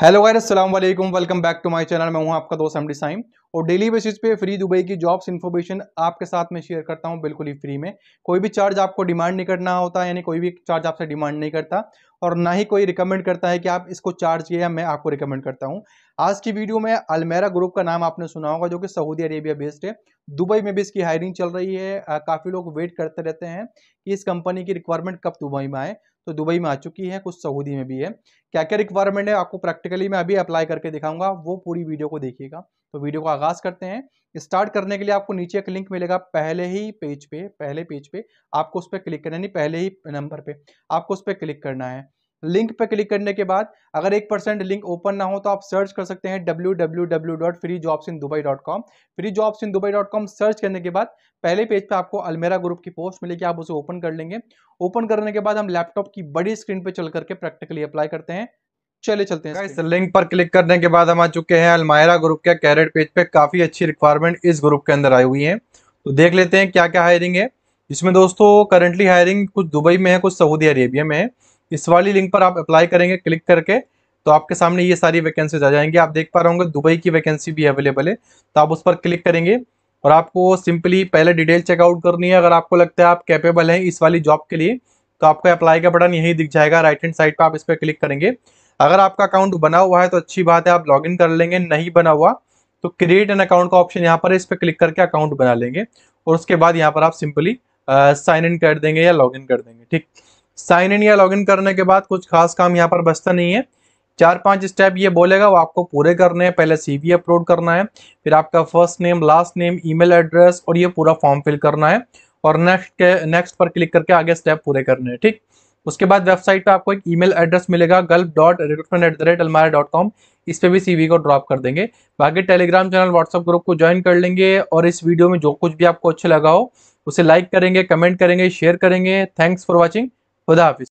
hello guys अस्सलाम वालेकुम welcome back to my channel मैं हूं आपका दोस्त एमडी साइम और डेली बेसिस पे फ्री दुबई की जॉब्स इन्फॉर्मेशन आपके साथ में शेयर करता हूं बिल्कुल ही फ्री में कोई भी चार्ज आपको डिमांड नहीं करना होता यानी कोई भी चार्ज आपसे डिमांड नहीं करता और ना ही कोई रिकमेंड करता है कि आप इसको चार्ज किए मैं आपको रिकमेंड करता हूँ आज की वीडियो में अलमेरा ग्रुप का नाम आपने सुना होगा जो कि सऊदी अरेबिया बेस्ड है दुबई में भी इसकी हायरिंग चल रही है काफ़ी लोग वेट करते रहते हैं कि इस कंपनी की रिक्वायरमेंट कब दुबई में आए तो दुबई में आ चुकी है कुछ सऊदी में भी है क्या क्या रिक्वायरमेंट है आपको प्रैक्टिकली मैं अभी अप्लाई करके दिखाऊंगा वो पूरी वीडियो को देखिएगा तो वीडियो का आगाज करते हैं स्टार्ट करने के लिए आपको नीचे एक लिंक मिलेगा पहले ही पेज पे पहले पेज पे आपको उस पर क्लिक करना नहीं पहले ही नंबर पे आपको उस पर क्लिक करना है लिंक पर क्लिक करने के बाद अगर एक परसेंट लिंक ओपन ना हो तो आप सर्च कर सकते हैं W W W dot free jobs in Dubai dot com free jobs in Dubai dot com search करने के बाद पहले पेज पे आपको अलमेरा ग्रुप की पोस्ट मिलेगी आप उसे ओपन कर लेंगे ओपन करने के बाद हम लैपटॉप की बड़ी स्क्रीन पे चल करके प्रैक्टिकली अप्लाई करते हैं चले चलते हैं इस लिंक पर क्लिक करने के बाद हम आ चुके हैं अलमायरा ग्रुप के कैरेट पेज पे काफ़ी अच्छी रिक्वायरमेंट इस ग्रुप के अंदर आई हुई है तो देख लेते हैं क्या क्या हायरिंग है इसमें दोस्तों करंटली हायरिंग कुछ दुबई में है कुछ सऊदी अरेबिया में है इस वाली लिंक पर आप अप्लाई करेंगे क्लिक करके तो आपके सामने ये सारी वैकेंसीज आ जाएंगी आप देख पा रहे होंगे दुबई की वैकेंसी भी अवेलेबल है तो आप उस पर क्लिक करेंगे और आपको सिंपली पहले डिटेल चेकआउट करनी है अगर आपको लगता है आप कैपेबल हैं इस वाली जॉब के लिए तो आपको अप्लाई का बटन यही दिख जाएगा राइट हैंड साइड पर आप इस पर क्लिक करेंगे अगर आपका अकाउंट बना हुआ है तो अच्छी बात है आप लॉग कर लेंगे नहीं बना हुआ तो क्रिएट एन अकाउंट का ऑप्शन यहाँ पर है इस पर क्लिक करके अकाउंट बना लेंगे और उसके बाद यहाँ पर आप सिंपली साइन इन कर देंगे या लॉग इन कर देंगे ठीक साइन इन या लॉगिन करने के बाद कुछ खास काम यहाँ पर बचता नहीं है चार पांच स्टेप ये बोलेगा वो आपको पूरे करने हैं पहले वी अपलोड करना है फिर आपका first name last name email address और ये पूरा फॉर्म फिल करना है और नेक्स्ट के नेक्स्ट पर क्लिक करके आगे स्टेप पूरे करने हैं ठीक उसके बाद वेबसाइट पे आपको एक ईमेल एड्रेस मिलेगा Gulf dot recruitment at the rate Almara dot com इस पर भी सीवी को ड्रॉप कर देंगे बाकी टेलीग्राम चैनल व्हाट्सअप ग्रुप को ज्वाइन कर लेंगे और इस वीडियो में जो कुछ भी आपको अच्छा लगा हो उसे लाइक करेंगे कमेंट करेंगे शेयर करेंगे थैंक्स फॉर वॉचिंग खुदा हाफिज